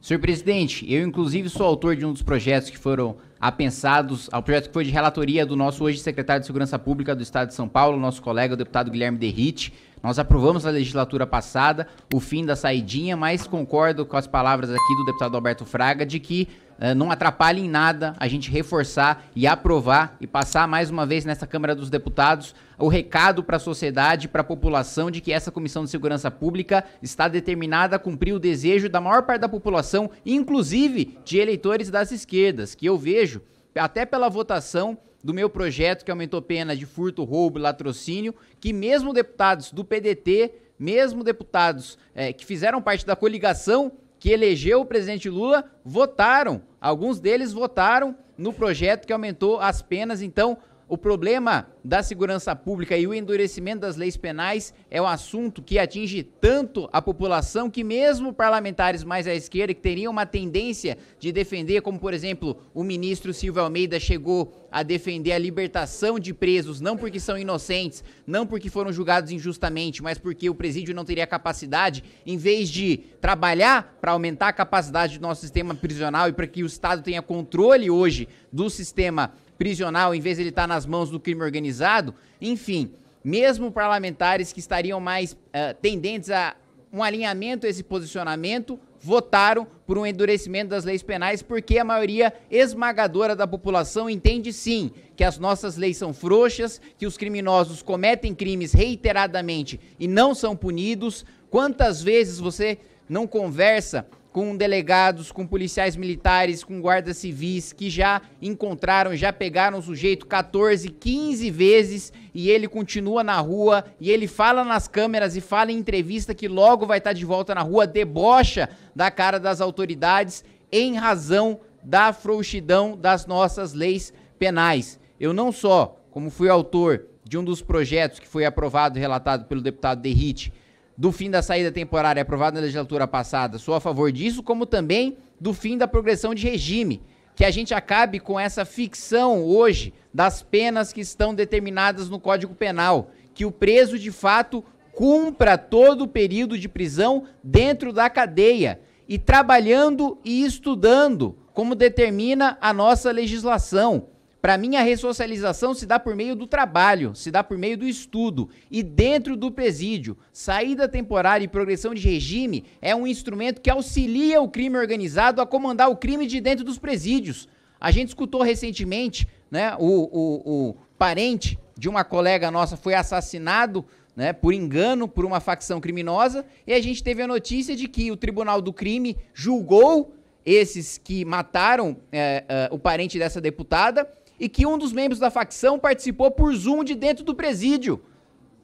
Senhor presidente, eu inclusive sou autor de um dos projetos que foram apensados, ao projeto que foi de relatoria do nosso hoje secretário de Segurança Pública do Estado de São Paulo, nosso colega o deputado Guilherme Derrite, nós aprovamos na legislatura passada o fim da saidinha, mas concordo com as palavras aqui do deputado Alberto Fraga de que uh, não atrapalha em nada a gente reforçar e aprovar e passar mais uma vez nessa Câmara dos Deputados o recado para a sociedade, para a população, de que essa Comissão de Segurança Pública está determinada a cumprir o desejo da maior parte da população, inclusive de eleitores das esquerdas, que eu vejo até pela votação do meu projeto que aumentou pena de furto, roubo e latrocínio, que mesmo deputados do PDT, mesmo deputados é, que fizeram parte da coligação que elegeu o presidente Lula, votaram. Alguns deles votaram no projeto que aumentou as penas. Então, o problema da segurança pública e o endurecimento das leis penais é um assunto que atinge tanto a população que, mesmo parlamentares mais à esquerda, que teriam uma tendência de defender, como por exemplo o ministro Silvio Almeida chegou a defender a libertação de presos, não porque são inocentes, não porque foram julgados injustamente, mas porque o presídio não teria capacidade, em vez de trabalhar para aumentar a capacidade do nosso sistema prisional e para que o Estado tenha controle hoje do sistema prisional, em vez de ele estar tá nas mãos do crime organizado. Enfim, mesmo parlamentares que estariam mais uh, tendentes a um alinhamento a esse posicionamento votaram por um endurecimento das leis penais porque a maioria esmagadora da população entende sim que as nossas leis são frouxas, que os criminosos cometem crimes reiteradamente e não são punidos. Quantas vezes você não conversa com delegados, com policiais militares, com guardas civis que já encontraram, já pegaram o sujeito 14, 15 vezes e ele continua na rua e ele fala nas câmeras e fala em entrevista que logo vai estar de volta na rua, debocha da cara das autoridades em razão da frouxidão das nossas leis penais. Eu não só, como fui autor de um dos projetos que foi aprovado e relatado pelo deputado Derrite, do fim da saída temporária aprovada na legislatura passada, sou a favor disso, como também do fim da progressão de regime, que a gente acabe com essa ficção hoje das penas que estão determinadas no Código Penal, que o preso de fato cumpra todo o período de prisão dentro da cadeia e trabalhando e estudando, como determina a nossa legislação. Para mim, a ressocialização se dá por meio do trabalho, se dá por meio do estudo e dentro do presídio. Saída temporária e progressão de regime é um instrumento que auxilia o crime organizado a comandar o crime de dentro dos presídios. A gente escutou recentemente né, o, o, o parente de uma colega nossa foi assassinado né, por engano por uma facção criminosa e a gente teve a notícia de que o Tribunal do Crime julgou esses que mataram é, é, o parente dessa deputada e que um dos membros da facção participou por Zoom de dentro do presídio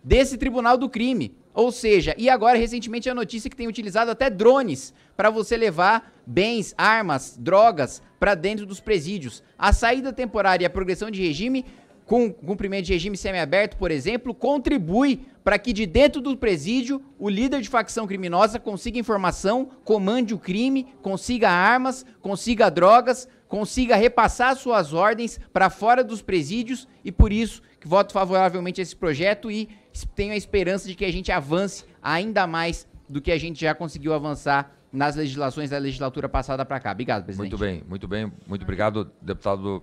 desse tribunal do crime. Ou seja, e agora recentemente a notícia que tem utilizado até drones para você levar bens, armas, drogas para dentro dos presídios. A saída temporária e a progressão de regime com cumprimento de regime semiaberto, por exemplo, contribui para que de dentro do presídio o líder de facção criminosa consiga informação, comande o crime, consiga armas, consiga drogas, consiga repassar suas ordens para fora dos presídios e por isso que voto favoravelmente a esse projeto e tenho a esperança de que a gente avance ainda mais do que a gente já conseguiu avançar nas legislações da legislatura passada para cá. Obrigado, presidente. Muito bem, muito bem. Muito obrigado, deputado